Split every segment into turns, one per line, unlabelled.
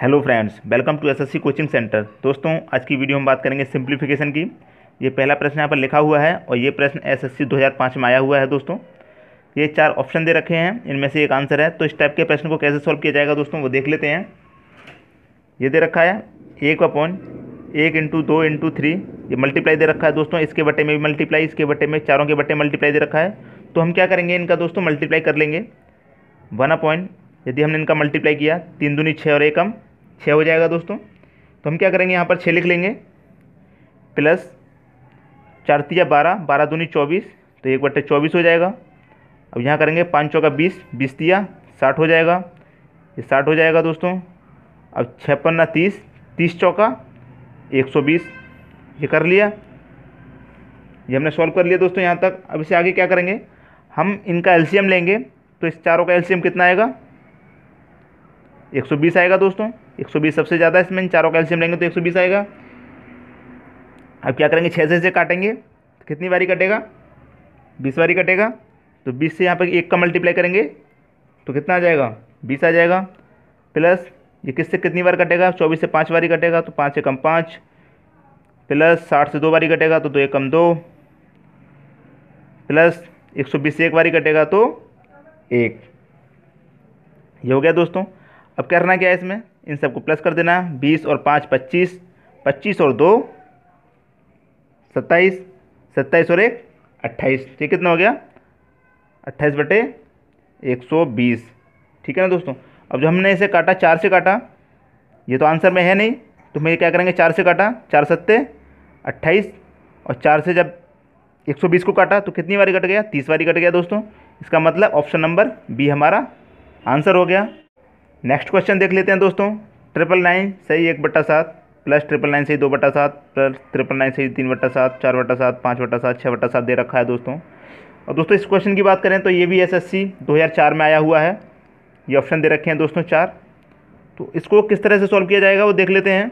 hello friends welcome to SSC coaching centre दोस्तों आज की वीडियो में बात करेंगे सिंप्लीफिकेशन की ये पहला प्रश्न यहाँ पर लिखा हुआ है और ये प्रश्न एसएससी 2005 में आया हुआ है दोस्तों ये चार ऑप्शन दे रखे हैं इनमें से एक आंसर है तो इस टाइप के प्रश्न को कैसे सॉल्व किया जाएगा दोस्तों वो देख लेते हैं ये दे रखा है एक अपॉन एक इंटू दो इंटू थ्री ये मल्टीप्लाई दे रखा है दोस्तों इसके बटे में भी मल्टीप्लाई इसके बटे में चारों के बटे मल्टीप्लाई दे रखा है तो हम क्या करेंगे इनका दोस्तों मल्टीप्लाई कर लेंगे वन अपॉइंट यदि हमने इनका मल्टीप्लाई किया तीन दूनी छः और एक कम छः हो जाएगा दोस्तों तो हम क्या करेंगे यहाँ पर छः लिख लेंगे प्लस चार तीजा बारह बारह दूनी चौबीस तो एक बट्टे चौबीस हो जाएगा अब यहाँ करेंगे पाँच चौका बीस बीस तिया साठ हो जाएगा ये साठ हो जाएगा दोस्तों अब छप्पन्ना तीस तीस चौका एक सौ बीस ये कर लिया ये हमने सॉल्व कर लिया दोस्तों यहाँ तक अब इसे आगे क्या करेंगे हम इनका एलसीएम लेंगे तो इस चारों का एलसीएम कितना आएगा 120 आएगा दोस्तों 120 सबसे ज़्यादा इसमें इन चारों कैल्शियम लेंगे तो 120 आएगा अब क्या करेंगे छः से से काटेंगे तो कितनी बारी कटेगा बीस बारी कटेगा तो बीस से यहाँ पर एक का मल्टीप्लाई करेंगे तो कितना आ जाएगा बीस आ जाएगा प्लस ये किससे कितनी बार कटेगा चौबीस से पाँच बारी कटेगा तो पाँच से कम पाँच प्लस साठ से दो बारी कटेगा तो दो एक कम दो प्लस एक सौ बीस से एक बारी कटेगा तो एक ये हो गया दोस्तों अब करना क्या है इसमें इन सबको प्लस कर देना बीस और पाँच पच्चीस पच्चीस और दो सत्ताईस सत्ताईस और एक अट्ठाईस ठीक कितना हो गया अट्ठाईस बटे एक सौ बीस ठीक है ना दोस्तों अब जो हमने इसे काटा चार से काटा ये तो आंसर में है नहीं तो हम ये क्या करेंगे चार से काटा चार सत्ते अट्ठाईस और चार से जब एक सौ बीस को काटा तो कितनी बारी कट गया तीस बारी कट गया दोस्तों इसका मतलब ऑप्शन नंबर बी हमारा आंसर हो गया नेक्स्ट क्वेश्चन देख लेते हैं दोस्तों ट्रिपल नाइन सही एक बट्टा सात प्लस ट्रिपल नाइन सही दो बट्टा सात प्लस ट्रिपल नाइन सही तीन बट्टा सात चार बट्टा सात पाँच बट्टा सात छः बट्टा सात दे रखा है दोस्तों और दोस्तों इस क्वेश्चन की बात करें तो ये भी एसएससी 2004 में आया हुआ है ये ऑप्शन दे रखे हैं दोस्तों चार तो इसको किस तरह से सॉल्व किया जाएगा वो देख लेते हैं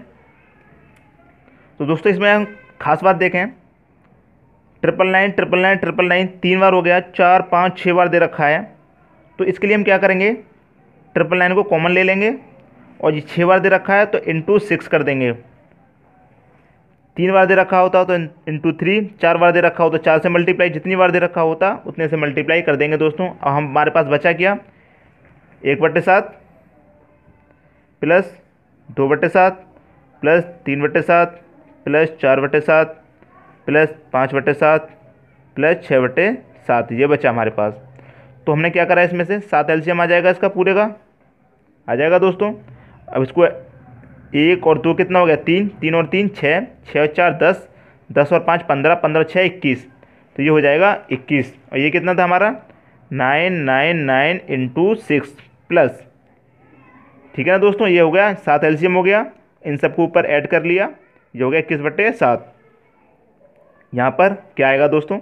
तो दोस्तों इसमें हम खास बात देखें triple nine triple nine triple nine तीन बार हो गया चार पाँच छः बार दे रखा है तो इसके लिए हम क्या करेंगे ट्रिपल नाइन को कॉमन ले लेंगे और ये छः बार दे रखा है तो इंटू सिक्स कर देंगे तीन बार दे रखा होता तो इंटू थ्री चार बार दे रखा होता चार से मल्टीप्लाई जितनी बार दे रखा होता उतने से मल्टीप्लाई कर देंगे दोस्तों अब हम हमारे पास बचा क्या एक बटे सात प्लस दो बटे सात प्लस तीन बटे सात प्लस चार बटे सात प्लस पाँच बटे सात प्लस छः बटे सात ये बचा हमारे पास तो हमने क्या करा इसमें से सात एल्शियम आ जाएगा इसका पूरे का आ जाएगा दोस्तों अब इसको एक और दो कितना हो गया तीन तीन और तीन छः छः और चार दस दस और पाँच पंद्रह पंद्रह छः इक्कीस तो ये हो जाएगा इक्कीस और ये कितना था हमारा nine nine nine into six plus ठीक है ना दोस्तों ये हो गया सात एल्शियम हो गया इन सबको ऊपर ऐड कर लिया ये हो गया इक्कीस बट्टे सात यहाँ पर क्या आएगा दोस्तों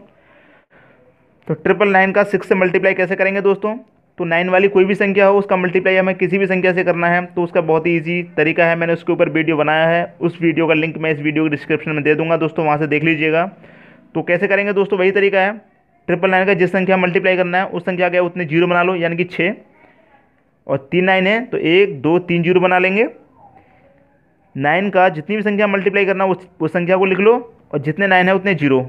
तो ट्रिपल नाइन का सिक्स से मल्टीप्लाई कैसे करेंगे दोस्तों तो नाइन वाली कोई भी संख्या हो उसका मल्टीप्लाई हमें किसी भी संख्या से करना है तो उसका बहुत ही ईजी तरीका है मैंने उसके ऊपर वीडियो बनाया है उस वीडियो का लिंक मैं इस वीडियो के डिस्क्रिप्शन में दे दूंगा दोस्तों वहाँ से देख लीजिएगा तो कैसे करेंगे दोस्तों वही तरीका है ट्रिपल नाइन का जिस संख्या मल्टीप्लाई करना है उस संख्या का उतने जीरो बना लो यानी कि छः और तीन नाइन है तो एक दो तीन जीरो बना लेंगे नाइन का जितनी भी संख्या मल्टीप्लाई करना है उस संख्या को लिख लो और जितने नाइन है उतने जीरो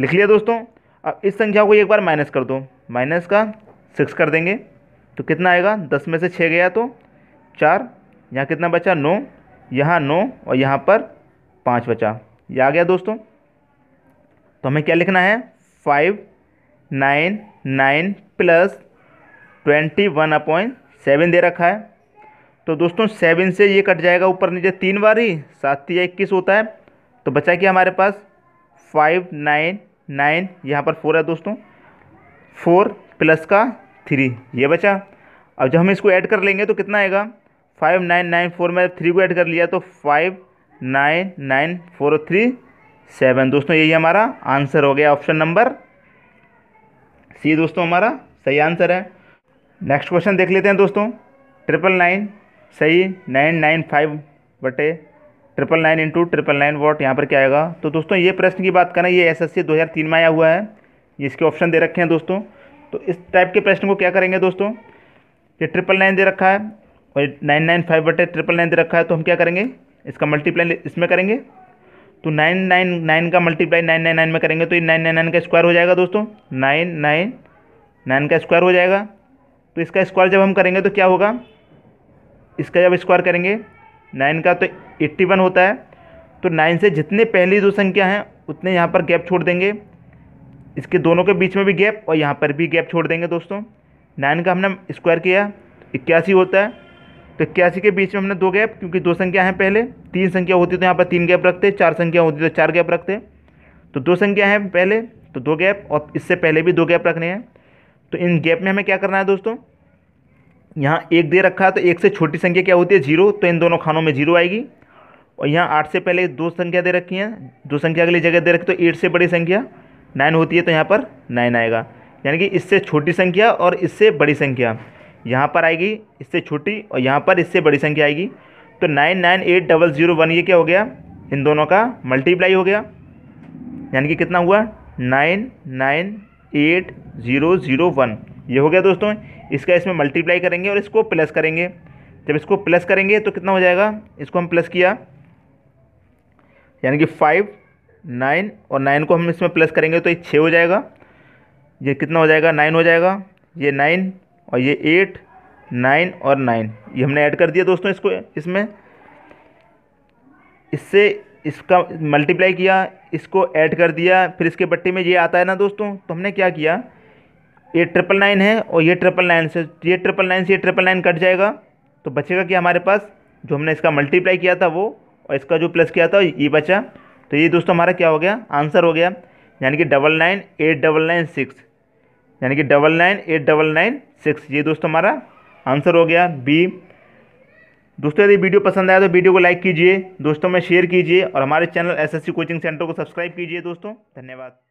लिख लिया दोस्तों अब इस संख्या को एक बार माइनस कर दो माइनस का सिक्स कर देंगे तो कितना आएगा दस में से छः गया तो चार यहाँ कितना बचा नौ यहाँ नौ और यहाँ पर पाँच बचा ये आ गया दोस्तों तो हमें क्या लिखना है five nine nine plus twenty one upon seven दे रखा है तो दोस्तों सेवन से ये कट जाएगा ऊपर नीचे तीन बार ही सात या इक्कीस होता है तो बचा क्या हमारे पास फाइव नाइन नाइन यहाँ पर फोर है दोस्तों फोर प्लस का थ्री ये बचा अब जब हम इसको ऐड कर लेंगे तो कितना आएगा फाइव नाइन नाइन फोर में थ्री को ऐड कर लिया तो five nine nine four three seven दोस्तों यही हमारा आंसर हो गया ऑप्शन नंबर सी दोस्तों हमारा सही आंसर है नेक्स्ट क्वेश्चन देख लेते हैं दोस्तों ट्रिपल नाइन सही नाइन नाइन फाइव बटे triple nine into triple nine what यहाँ पर क्या आएगा तो दोस्तों ये प्रश्न की बात करें ये एस एस में आया हुआ है ये इसके ऑप्शन दे रखे हैं दोस्तों तो इस टाइप के प्रश्न को क्या करेंगे दोस्तों ये ट्रिपल नाइन दे रखा है और नाइन नाइन फाइव बटे ट्रिपल नाइन दे रखा है तो हम क्या करेंगे इसका मल्टीप्लाई इसमें करेंगे तो नाइन नाइन नाइन का मल्टीप्लाई नाइन नाइन नाइन में करेंगे तो ये नाइन नाइन नाइन का स्क्वायर हो जाएगा दोस्तों नाइन नाइन नाइन का स्क्वायर हो जाएगा तो इसका स्क्वायर जब हम करेंगे तो क्या होगा इसका जब स्क्वायर करेंगे नाइन का तो एट्टी वन होता है तो नाइन से जितने पहली दो संख्या हैं उतने यहाँ पर गैप छोड़ देंगे इसके दोनों के बीच में भी गैप और यहाँ पर भी गैप छोड़ देंगे दोस्तों नाइन का हमने स्क्वायर किया इक्यासी होता है तो इक्यासी के बीच में हमने दो गैप क्योंकि दो संख्या हैं पहले तीन संख्या होती तो यहाँ पर तीन गैप रखते चार संख्या होती तो चार गैप रखते तो दो संख्या हैं पहले तो दो गैप और इससे पहले भी दो गैप रखने हैं तो इन गैप में हमें क्या करना है दोस्तों यहाँ एक दे रखा है तो एक से छोटी संख्या क्या होती है जीरो तो इन दोनों खानों में जीरो आएगी और यहाँ आठ से पहले दो संख्या दे रखी हैं दो संख्या के लिए जगह दे रखी तो एट से बड़ी संख्या नाइन होती है तो यहाँ पर नाइन आएगा यानी कि इससे छोटी संख्या और इससे बड़ी संख्या यहाँ पर आएगी इससे छोटी और यहाँ पर इससे बड़ी संख्या आएगी तो nine nine eight double zero one ये क्या हो गया इन दोनों का मल्टीप्लाई हो गया यानी कि कितना हुआ nine nine eight zero zero one ये हो गया दोस्तों इसका इसमें मल्टीप्लाई करेंगे और इसको प्लस करेंगे जब इसको प्लस करेंगे तो कितना हो जाएगा इसको हम प्लस किया यानी कि फाइव नाइन और नाइन को हम इसमें प्लस करेंगे तो ये छः हो जाएगा ये कितना हो जाएगा नाइन हो जाएगा ये नाइन और ये एट नाइन और नाइन ये हमने ऐड कर दिया दोस्तों इसको इसमें इससे इसका मल्टीप्लाई किया इसको ऐड कर दिया फिर इसके बट्टे में ये आता है ना दोस्तों तो हमने क्या किया ये ट्रिपल नाइन है और ये ट्रिपल नाइन से ये ट्रिपल नाइन से ये ट्रिपल नाइन कट जाएगा तो बचेगा कि हमारे पास जो हमने इसका मल्टीप्लाई किया था वो और इसका जो प्लस किया था ये बचा तो ये दोस्तों हमारा क्या हो गया आंसर हो गया यानी कि double nine eight double nine six यानी कि double nine eight double nine six ये दोस्तों हमारा आंसर हो गया बी दोस्तों यदि वीडियो पसंद आया तो वीडियो को लाइक कीजिए दोस्तों में शेयर कीजिए और हमारे चैनल एसएससी कोचिंग सेंटर को सब्सक्राइब कीजिए दोस्तों धन्यवाद